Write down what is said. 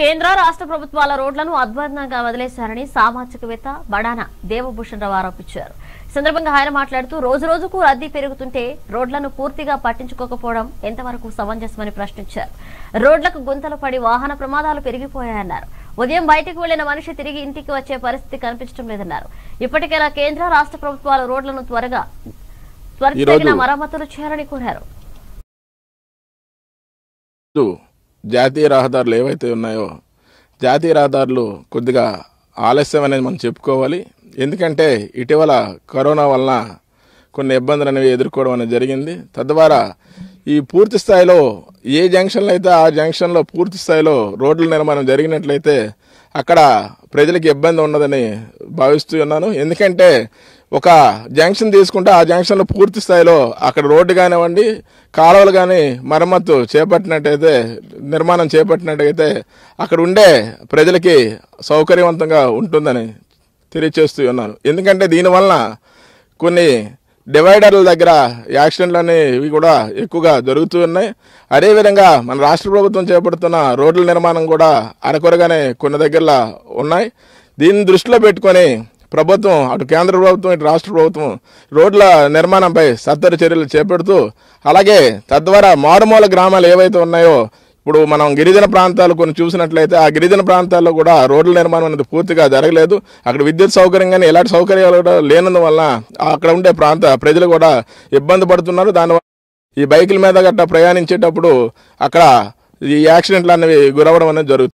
కేంద్ర రాష్ట్ర ప్రభుత్వాల రోడ్లను అధ్వర్ణంగా వదిలేశారని సామాజికవేత్త బడానా దేవభూషణ్ రావు ఆరోపించారు సందర్భంగా ఆయన మాట్లాడుతూ రోజు రోజుకు రద్దీ పెరుగుతుంటే రోడ్లను పూర్తిగా పట్టించుకోకపోవడం ఎంతవరకు సమంజసమని ప్రశ్నించారు రోడ్లకు గుంతలు పడి వాహన ప్రమాదాలు పెరిగిపోయాయన్నారు ఉదయం బయటకు వెళ్లిన మనిషి తిరిగి ఇంటికి వచ్చే పరిస్థితి కనిపించడం లేదన్నారు ఇప్పటికైనా కేంద్ర రాష్ట్ర ప్రభుత్వాల రోడ్లను త్వరగా త్వరగా మరమ్మతులు చేయాలని కోరారు జాతీయ రహదారులు ఏవైతే ఉన్నాయో జాతీయ రహదారులు కొద్దిగా ఆలస్యం అనేది మనం చెప్పుకోవాలి ఎందుకంటే ఇటీవల కరోనా వలన కొన్ని ఇబ్బందులు అనేవి ఎదుర్కోవడం అనేది జరిగింది తద్వారా ఈ పూర్తి స్థాయిలో ఏ జంక్షన్లు అయితే ఆ జంక్షన్లో పూర్తి స్థాయిలో రోడ్ల నిర్మాణం జరిగినట్లయితే అక్కడ ప్రజలకు ఇబ్బంది ఉన్నదని భావిస్తూ ఉన్నాను ఎందుకంటే ఒక జంక్షన్ తీసుకుంటే ఆ జంక్షన్లో పూర్తి స్థాయిలో అక్కడ రోడ్డు కానివ్వండి కాలువలు కానీ మరమ్మత్తు చేపట్టినట్టయితే నిర్మాణం చేపట్టినట్టయితే అక్కడ ఉండే ప్రజలకి సౌకర్యవంతంగా ఉంటుందని తెలియచేస్తూ ఉన్నాను ఎందుకంటే దీనివల్ల కొన్ని డివైడర్ల దగ్గర యాక్సిడెంట్లు అనేవి కూడా ఎక్కువగా జరుగుతూ ఉన్నాయి అదేవిధంగా మన రాష్ట్ర ప్రభుత్వం చేపడుతున్న రోడ్ల నిర్మాణం కూడా అరకొరగానే కొన్ని దగ్గరలో ఉన్నాయి దీన్ని దృష్టిలో పెట్టుకొని ప్రభుత్వం అటు కేంద్ర ప్రభుత్వం ఇటు రాష్ట్ర ప్రభుత్వం రోడ్ల నిర్మాణంపై సత్తర చర్యలు చేపడుతూ అలాగే తద్వారా మారుమూల గ్రామాలు ఏవైతే ఉన్నాయో ఇప్పుడు మనం గిరిజన ప్రాంతాలు కొన్ని చూసినట్లయితే ఆ గిరిజన ప్రాంతాల్లో కూడా రోడ్ల నిర్మాణం అనేది పూర్తిగా జరగలేదు అక్కడ విద్యుత్ సౌకర్యం కానీ ఎలాంటి సౌకర్యాలు కూడా లేనందువల్ల అక్కడ ఉండే ప్రాంత ప్రజలు కూడా ఇబ్బంది పడుతున్నారు దానివల్ల ఈ బైకుల మీద గట్టా ప్రయాణించేటప్పుడు అక్కడ ఈ యాక్సిడెంట్లు అనేవి గురవడం అనేది జరుగుతుంది